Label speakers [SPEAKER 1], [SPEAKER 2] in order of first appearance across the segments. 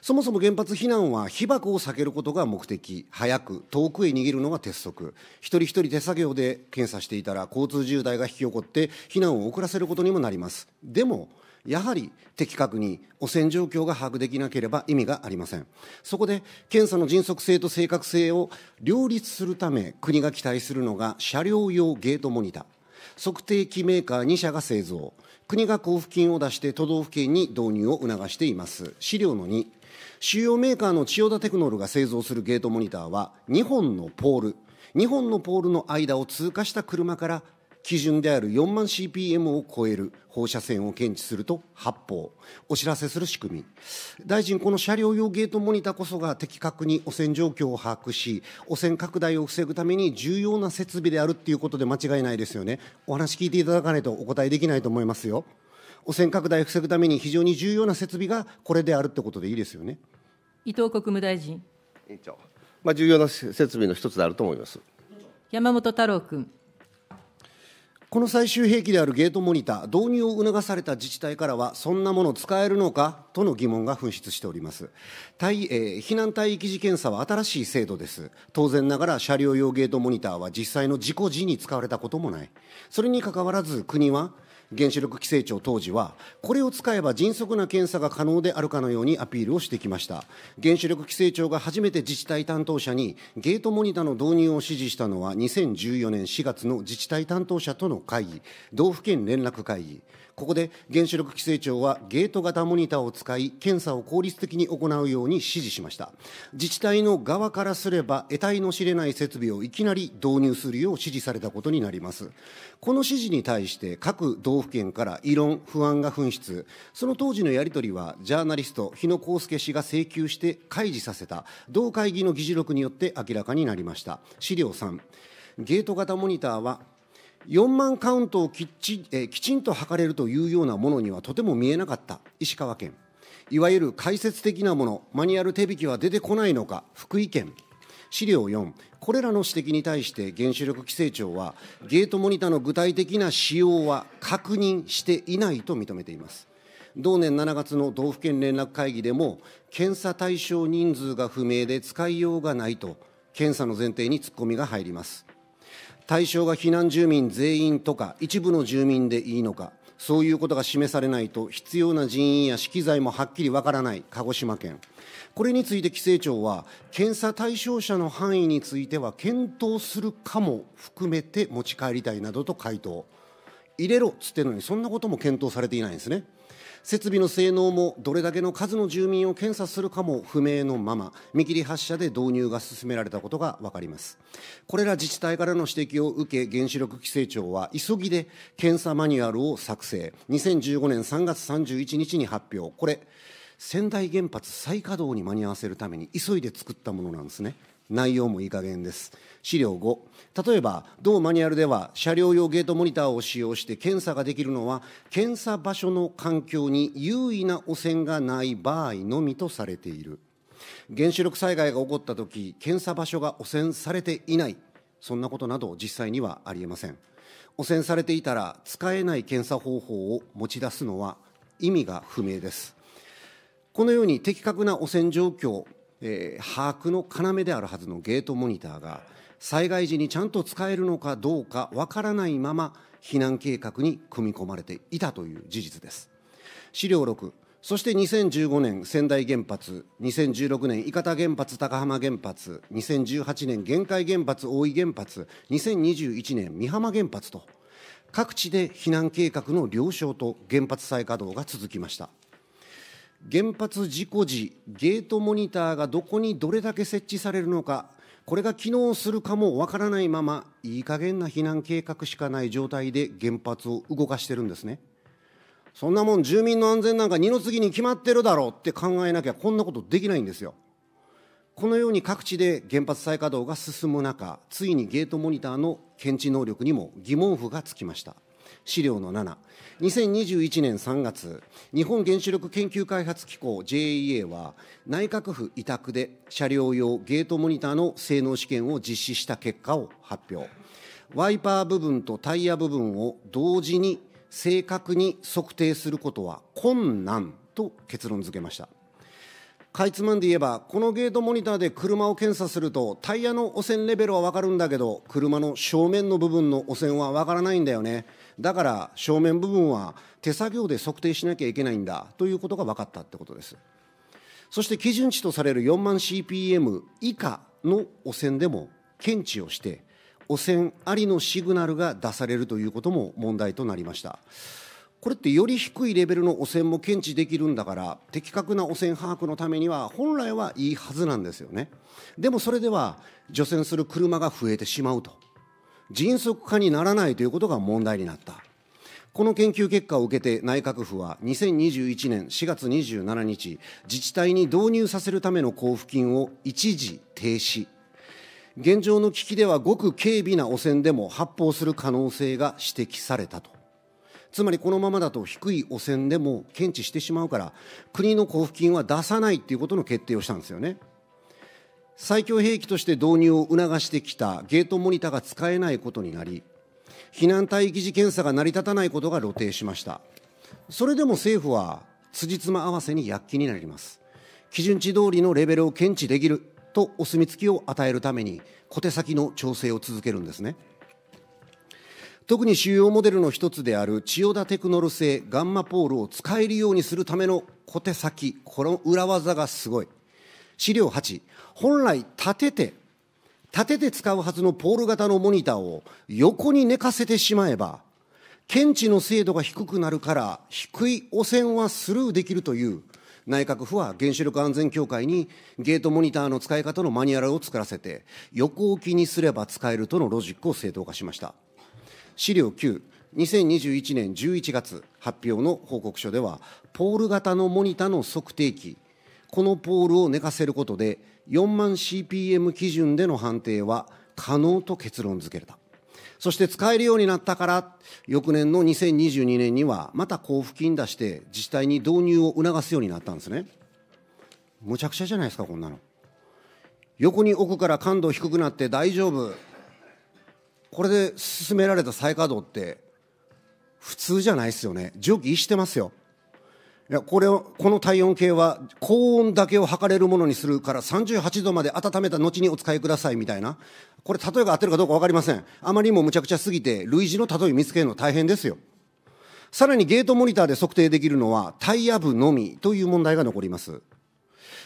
[SPEAKER 1] そもそも原発避難は被爆を避けることが目的、早く、遠くへ逃げるのが鉄則、一人一人手作業で検査していたら、交通渋滞が引き起こって、避難を遅らせることにもなります。でもやはり的確に汚染状況が把握できなければ意味がありません。そこで、検査の迅速性と正確性を両立するため、国が期待するのが車両用ゲートモニター。測定器メーカー2社が製造、国が交付金を出して都道府県に導入を促しています。資料の2、主要メーカーの千代田テクノルが製造するゲートモニターは、2本のポール、2本のポールの間を通過した車から基準である4万 CPM を超える放射線を検知すると発砲、お知らせする仕組み、大臣、この車両用ゲートモニターこそが的確に汚染状況を把握し、汚染拡大を防ぐために重要な設備であるということで間違いないですよね、お話聞いていただかないとお答えできないと思いますよ。汚染拡大を防ぐために非常に重要な設備がこれであるってことでいいですよね
[SPEAKER 2] 伊藤国務大臣。委員
[SPEAKER 1] 長、まあ、重要な設備の一つであると思いま
[SPEAKER 2] す。山本太郎君。
[SPEAKER 1] この最終兵器であるゲートモニター、導入を促された自治体からは、そんなもの使えるのかとの疑問が噴出しております。対えー、避難帯域時検査は新しい制度です。当然ながら車両用ゲートモニターは実際の事故時に使われたこともない。それにかかわらず、国は原子力規制庁当時は、これを使えば迅速な検査が可能であるかのようにアピールをしてきました。原子力規制庁が初めて自治体担当者にゲートモニターの導入を指示したのは2014年4月の自治体担当者との会議、道府県連絡会議。ここで原子力規制庁はゲート型モニターを使い、検査を効率的に行うように指示しました。自治体の側からすれば、得体の知れない設備をいきなり導入するよう指示されたことになります。この指示に対して各道道府県から異論、不安が噴出、その当時のやり取りは、ジャーナリスト、日野康介氏が請求して開示させた、同会議の議事録によって明らかになりました。資料3、ゲート型モニターは、4万カウントをきっちえきちんと測れるというようなものにはとても見えなかった、石川県。いわゆる解説的なもの、マニュアル手引きは出てこないのか、福井県。資料4、これらの指摘に対して原子力規制庁は、ゲートモニターの具体的な使用は確認していないと認めています。同年7月の道府県連絡会議でも、検査対象人数が不明で使いようがないと、検査の前提にツッコミが入ります。対象が避難住民全員とか、一部の住民でいいのか、そういうことが示されないと、必要な人員や資機材もはっきりわからない鹿児島県。これについて規制庁は、検査対象者の範囲については検討するかも含めて持ち帰りたいなどと回答。入れろっつってんのに、そんなことも検討されていないんですね。設備の性能もどれだけの数の住民を検査するかも不明のまま見切り発車で導入が進められたことが分かりますこれら自治体からの指摘を受け原子力規制庁は急ぎで検査マニュアルを作成2015年3月31日に発表これ仙台原発再稼働に間に合わせるために急いで作ったものなんですね。内容もいい加減です。資料5、例えば、同マニュアルでは、車両用ゲートモニターを使用して検査ができるのは、検査場所の環境に優位な汚染がない場合のみとされている。原子力災害が起こったとき、検査場所が汚染されていない、そんなことなど実際にはありえません。汚染されていたら、使えない検査方法を持ち出すのは意味が不明です。このように的確な汚染状況、えー、把握の要であるはずのゲートモニターが、災害時にちゃんと使えるのかどうかわからないまま、避難計画に組み込まれていたという事実です。資料6、そして2015年仙台原発、2016年伊方原発高浜原発、2018年玄海原発大井原発、2021年美浜原発と、各地で避難計画の了承と原発再稼働が続きました。原発事故時、ゲートモニターがどこにどれだけ設置されるのか、これが機能するかもわからないまま、いい加減な避難計画しかない状態で原発を動かしてるんですね。そんなもん、住民の安全なんか二の次に決まってるだろうって考えなきゃ、こんなことできないんですよ。このように各地で原発再稼働が進む中、ついにゲートモニターの検知能力にも疑問符がつきました。資料の7、2021年3月、日本原子力研究開発機構 JEA は、内閣府委託で車両用ゲートモニターの性能試験を実施した結果を発表。ワイパー部分とタイヤ部分を同時に正確に測定することは困難と結論付けました。かいつまんで言えば、このゲートモニターで車を検査すると、タイヤの汚染レベルは分かるんだけど、車の正面の部分の汚染は分からないんだよね。だから、正面部分は手作業で測定しなきゃいけないんだということが分かったってことです。そして基準値とされる4万 CPM 以下の汚染でも検知をして、汚染ありのシグナルが出されるということも問題となりました。これってより低いレベルの汚染も検知できるんだから的確な汚染把握のためには本来はいいはずなんですよねでもそれでは除染する車が増えてしまうと迅速化にならないということが問題になったこの研究結果を受けて内閣府は2021年4月27日自治体に導入させるための交付金を一時停止現状の危機ではごく軽微な汚染でも発砲する可能性が指摘されたとつまりこのままだと低い汚染でも検知してしまうから国の交付金は出さないっていうことの決定をしたんですよね。最強兵器として導入を促してきたゲートモニターが使えないことになり避難帯域時検査が成り立たないことが露呈しましたそれでも政府は辻褄合わせに躍起になります基準値通りのレベルを検知できるとお墨付きを与えるために小手先の調整を続けるんですね特に主要モデルの一つである千代田テクノル製ガンマポールを使えるようにするための小手先、この裏技がすごい。資料8、本来立てて、立てて使うはずのポール型のモニターを横に寝かせてしまえば、検知の精度が低くなるから低い汚染はスルーできるという内閣府は原子力安全協会にゲートモニターの使い方のマニュアルを作らせて横置きにすれば使えるとのロジックを正当化しました。資料9、2021年11月発表の報告書では、ポール型のモニタの測定器、このポールを寝かせることで、4万 CPM 基準での判定は可能と結論付けた。そして使えるようになったから、翌年の2022年には、また交付金出して、自治体に導入を促すようになったんですね。むちゃくちゃじゃないですか、こんなの。横に奥から感度低くなって大丈夫。これで進められた再稼働って普通じゃないですよね蒸気してますよいやこれをこの体温計は高温だけを測れるものにするから38度まで温めた後にお使いくださいみたいなこれ例えが合ってるかどうか分かりませんあまりにもむちゃくちゃすぎて類似の例え見つけるの大変ですよさらにゲートモニターで測定できるのはタイヤ部のみという問題が残ります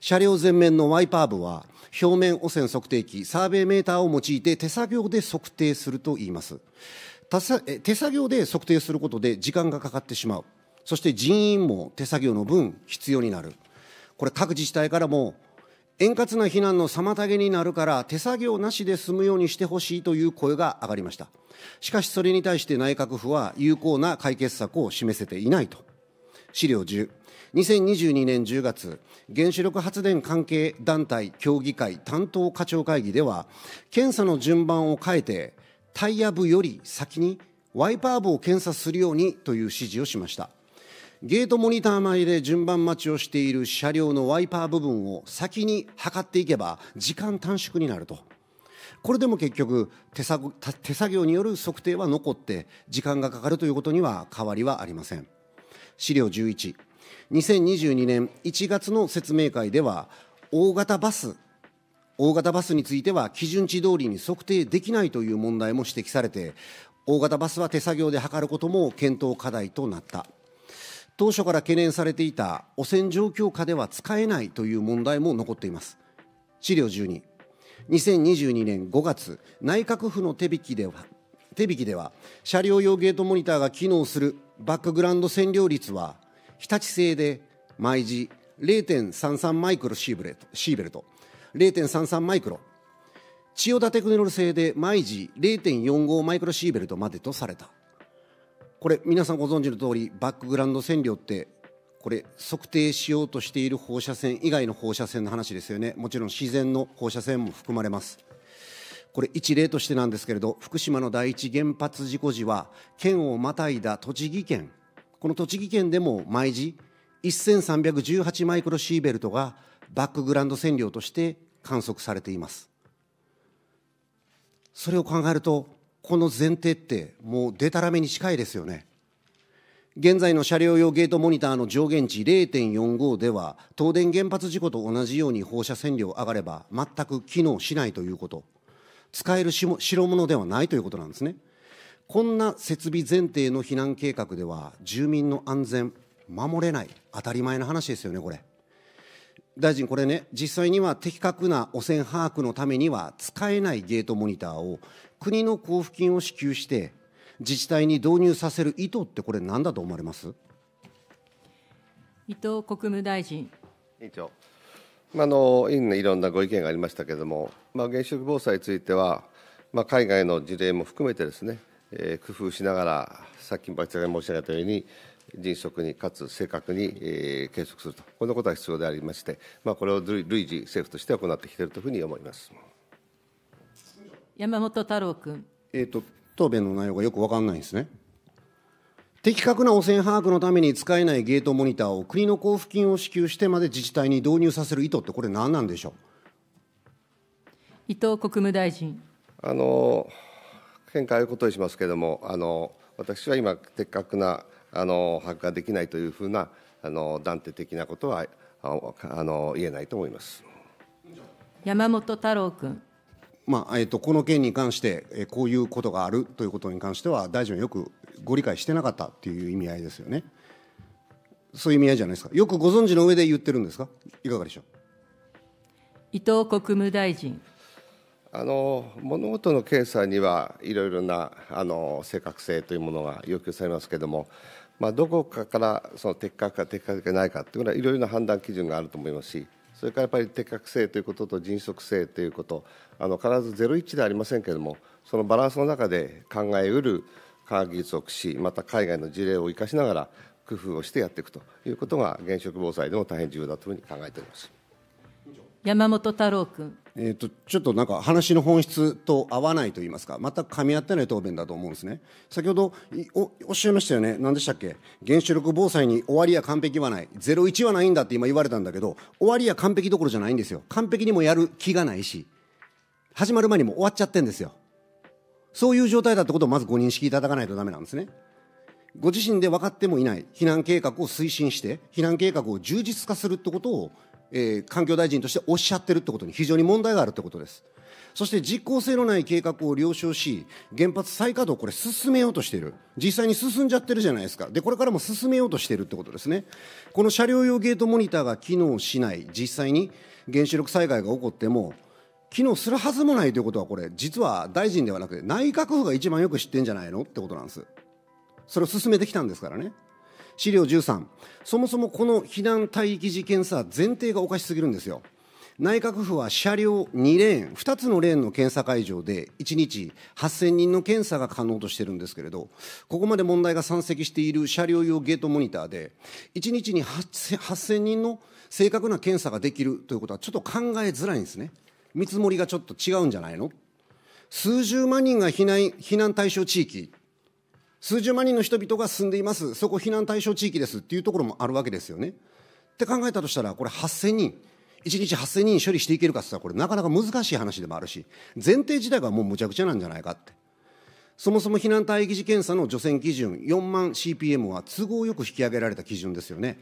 [SPEAKER 1] 車両前面のワイパー部は表面汚染測定器サーベイメーターを用いて手作業で測定するといいます手作業で測定することで時間がかかってしまうそして人員も手作業の分必要になるこれ各自治体からも円滑な避難の妨げになるから手作業なしで済むようにしてほしいという声が上がりましたしかしそれに対して内閣府は有効な解決策を示せていないと資料10 2022年10月原子力発電関係団体協議会担当課長会議では検査の順番を変えてタイヤ部より先にワイパー部を検査するようにという指示をしましたゲートモニター前で順番待ちをしている車両のワイパー部分を先に測っていけば時間短縮になるとこれでも結局手作手作業による測定は残って時間がかかるということには変わりはありません資料11 2022年1月の説明会では、大型バス、大型バスについては基準値通りに測定できないという問題も指摘されて、大型バスは手作業で測ることも検討課題となった。当初から懸念されていた汚染状況下では使えないという問題も残っています。資料12 2022年5月、内閣府の手引きでは、手引きでは、車両用ゲートモニターが機能するバックグラウンド占領率は日立製で毎時0.33マイクロシーベルトシーベルト0.33マイクロ千代田テクノロ製で毎時0.45マイクロシーベルトまでとされたこれ皆さんご存知の通りバックグラウンド線量ってこれ測定しようとしている放射線以外の放射線の話ですよねもちろん自然の放射線も含まれますこれ一例としてなんですけれど福島の第一原発事故時は県をまたいだ栃木県この栃木県でも毎時1318マイクロシーベルトがバックグラウンド線量として観測されていますそれを考えるとこの前提ってもうデタラメに近いですよね現在の車両用ゲートモニターの上限値0.45では東電原発事故と同じように放射線量上がれば全く機能しないということ使える代物ではないということなんですねこんな設備前提の避難計画では住民の安全守れない当たり前の話ですよねこれ大臣これね実際には的確な汚染把握のためには使えないゲートモニターを国の交付金を支給して自治体に導入させる意図ってこれ何だと思わ
[SPEAKER 3] れます
[SPEAKER 2] 伊藤国務大臣
[SPEAKER 3] 委員長、まあの委員のいろんなご意見がありましたけれども、まあ、原子力防災については、まあ、海外の事例も含めてですねえ工夫しながら、さっき町が申し上げたように、迅速にかつ正確に、え計測すると、こなことが必要でありまして、まあ、これを累次、政府として行ってきているというふうに思います
[SPEAKER 2] 山本太郎君。
[SPEAKER 1] えーと、と答弁の内容がよく分からないんですね。的確な汚染把握のために使えないゲートモニターを国の交付金を支給してまで自治体に導入させる意図
[SPEAKER 3] って、これ、何なんでしょう
[SPEAKER 2] 伊藤国務大臣。
[SPEAKER 3] あのー見変えることにしますけれども、あの私は今、的確なあの把握ができないというふうなあの断定的なことはあの言えないと思います
[SPEAKER 2] 山本太郎君。
[SPEAKER 3] まあえーと、とこの件に関して、
[SPEAKER 1] えー、こういうことがあるということに関しては、大臣はよくご理解してなかったという意味合いですよね。そういう意味合いじゃないですか。よくご存知の上で言ってるんですか、いかがでしょう
[SPEAKER 2] 伊藤国務大臣。
[SPEAKER 3] あの物事の検査にはいろいろなあの正確性というものが要求されますけれども、まあ、どこかからその的確か的確ゃないかというのはいろいろな判断基準があると思いますしそれからやっぱり的確性ということと迅速性ということあの必ずゼロ一ではありませんけれどもそのバランスの中で考えうる科学技術を駆使また海外の事例を生かしながら工夫をしてやっていくということが現職防災でも大変重要だというふうに考えております。
[SPEAKER 2] 山本太郎君。
[SPEAKER 3] えっと、ちょっとなんか話の本質と合わないと言い
[SPEAKER 1] ますか全く噛み合ってない答弁だと思うんですね先ほどおおっしゃいましたよね何でしたっけ原子力防災に終わりや完璧はない01はないんだって今言われたんだけど終わりや完璧どころじゃないんですよ完璧にもやる気がないし始まる前にも終わっちゃってんですよそういう状態だってことをまずご認識いただかないとダメなんですねご自身で分かってもいない避難計画を推進して避難計画を充実化するってことをえー、環境大臣としておっしゃってるってことに非常に問題があるってことです。そして実効性のない計画を了承し、原発再稼働、これ進めようとしている。実際に進んじゃってるじゃないですか。で、これからも進めようとしているってことですね。この車両用ゲートモニターが機能しない、実際に原子力災害が起こっても、機能するはずもないということは、これ、実は大臣ではなくて、内閣府が一番よく知ってるんじゃないのってことなんです。それを進めてきたんですからね。資料13、そもそもこの避難待機時検査、前提がおかしすぎるんですよ。内閣府は車両2レーン、2つのレーンの検査会場で、1日8000人の検査が可能としてるんですけれど、ここまで問題が山積している車両用ゲートモニターで、1日に8000人の正確な検査ができるということは、ちょっと考えづらいんですね。見積もりがちょっと違うんじゃないの数十万人が避難避難対象地域数十万人の人々が住んでいます、そこ避難対象地域ですっていうところもあるわけですよね。って考えたとしたら、これ8000人、1日8000人処理していけるかって言ったら、これなかなか難しい話でもあるし、前提自体がもうむちゃくちゃなんじゃないかって。そもそも避難待機時検査の除染基準4万 CPM は都合よく引き上げられた基準ですよね。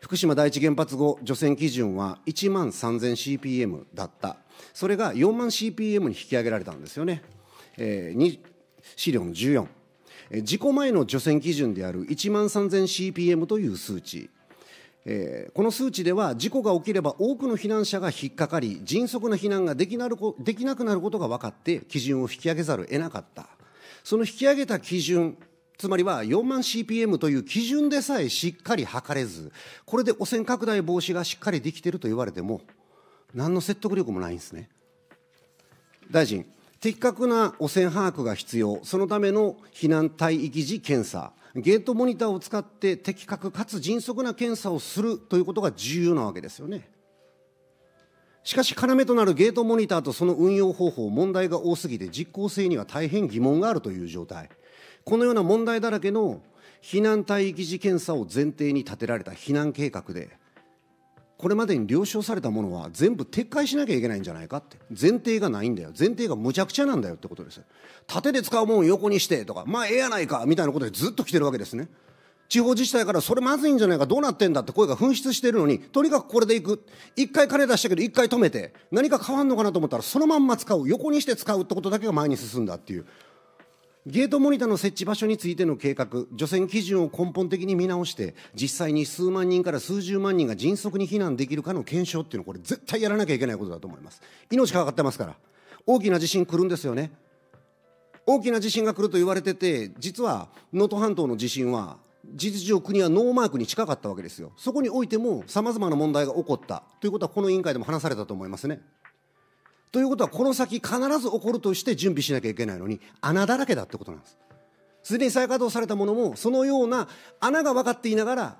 [SPEAKER 1] 福島第一原発後、除染基準は1万 3000CPM だった。それが4万 CPM に引き上げられたんですよね。えー、資料の14。事故前の除染基準である1万 3000CPM という数値、えー、この数値では事故が起きれば多くの避難者が引っかかり迅速な避難ができなるできなくなることが分かって基準を引き上げざるを得なかったその引き上げた基準つまりは4万 CPM という基準でさえしっかり測れずこれで汚染拡大防止がしっかりできていると言われても何の説得力もないんですね大臣的確な汚染把握が必要、そのための避難帯域時検査、ゲートモニターを使って的確かつ迅速な検査をするということが重要なわけですよね。しかし、要となるゲートモニターとその運用方法、問題が多すぎて、実効性には大変疑問があるという状態、このような問題だらけの避難帯域時検査を前提に立てられた避難計画で、これまでに了承されたものは全部撤回しなきゃいけないんじゃないかって前提がないんだよ前提がむちゃくちゃなんだよってことです縦で使うもんを横にしてとかまあええやないかみたいなことでずっと来てるわけですね地方自治体からそれまずいんじゃないかどうなってんだって声が紛失してるのにとにかくこれでいく一回金出したけど一回止めて何か変わんのかなと思ったらそのまんま使う横にして使うってことだけが前に進んだっていうゲートモニターの設置場所についての計画、除染基準を根本的に見直して、実際に数万人から数十万人が迅速に避難できるかの検証っていうのは、これ、絶対やらなきゃいけないことだと思います。命かかってますから、大きな地震来るんですよね。大きな地震が来ると言われてて、実は能登半島の地震は、事実上、国はノーマークに近かったわけですよ。そこにおいても、さまざまな問題が起こったということは、この委員会でも話されたと思いますね。ということは、この先必ず起こるとして準備しなきゃいけないのに、穴だらけだってことなんです。すでに再稼働されたものも、そのような穴が分かっていながら、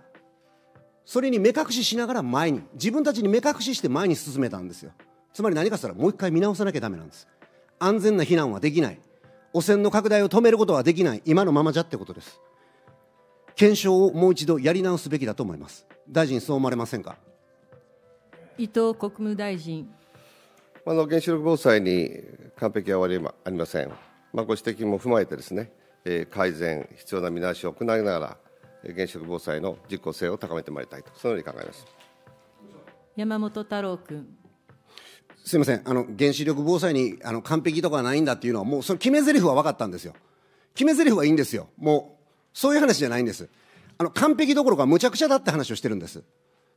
[SPEAKER 1] それに目隠ししながら前に、自分たちに目隠しして前に進めたんですよ。つまり何かしたらもう一回見直さなきゃだめなんです。安全な避難はできない。汚染の拡大を止めることはできない。今のままじゃってことです。検証をもう一度やり直すべきだと思います。大臣、そう思われませんか。
[SPEAKER 2] 伊藤国務大臣。
[SPEAKER 3] あの原子力防災に完璧はありません、まあ、ご指摘も踏まえてですね、えー、改善、必要な見直しを行いながら、原子力防災の実効性を高めてまいりたいと、そのように考えます
[SPEAKER 2] 山本太郎君。
[SPEAKER 1] すみませんあの、原子力防災にあの完璧とかないんだっていうのは、もうその決め台詞は分かったんですよ、決め台詞はいいんですよ、もう、そういう話じゃないんです、あの完璧どころか、むちゃくちゃだって話をしてるんです。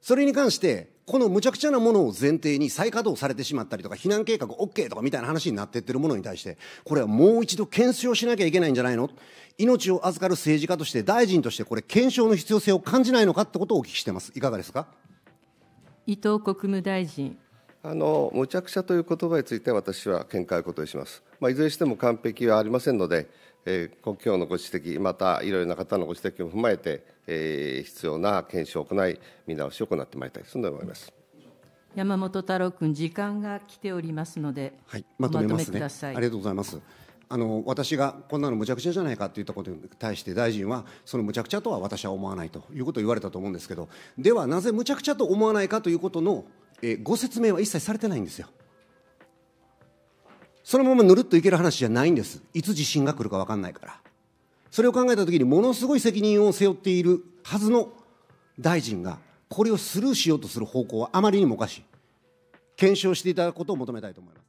[SPEAKER 1] それに関して、このむちゃくちゃなものを前提に再稼働されてしまったりとか、避難計画 OK とかみたいな話になっていってるものに対して、これはもう一度検証しなきゃいけないんじゃないの命を預かる政治家として、大臣として、これ、検証の必要性を感じないのかってことをお聞きしてます。
[SPEAKER 3] いかがですか
[SPEAKER 2] 伊藤国務大臣。
[SPEAKER 3] あのむちゃくちゃという言葉については私は見解をことします、まあ、いずれにしても完璧はありませんので、えー、今のご指摘、またいろいろな方のご指摘を踏まえて、え必要な検証を行い、見直しを行ってまいりたい、そのように思います。
[SPEAKER 2] 山本太郎君、時間が来ておりますので、はい、まとめますね。ありがと
[SPEAKER 3] うございます。
[SPEAKER 1] あの私がこんなのむちゃくちゃじゃないかといったことに対して大臣はそのむちゃくちゃとは私は思わないということを言われたと思うんですけどではなぜむちゃくちゃと思わないかということの、えご説明は一切されてないんですよ。そのままぬるっといける話じゃないんです。いつ地震が来るか分かんないから。それを考えたときに、ものすごい責任を背負っているはずの大臣が、これをスルーしようとする方向はあまりにもおかしい。検証していただくことを求めたいと思います。